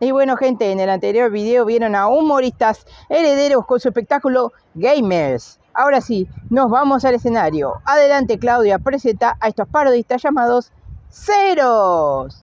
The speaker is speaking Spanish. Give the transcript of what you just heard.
Y bueno, gente, en el anterior video vieron a humoristas herederos con su espectáculo Gamers. Ahora sí, nos vamos al escenario. Adelante, Claudia, presenta a estos parodistas llamados Ceros.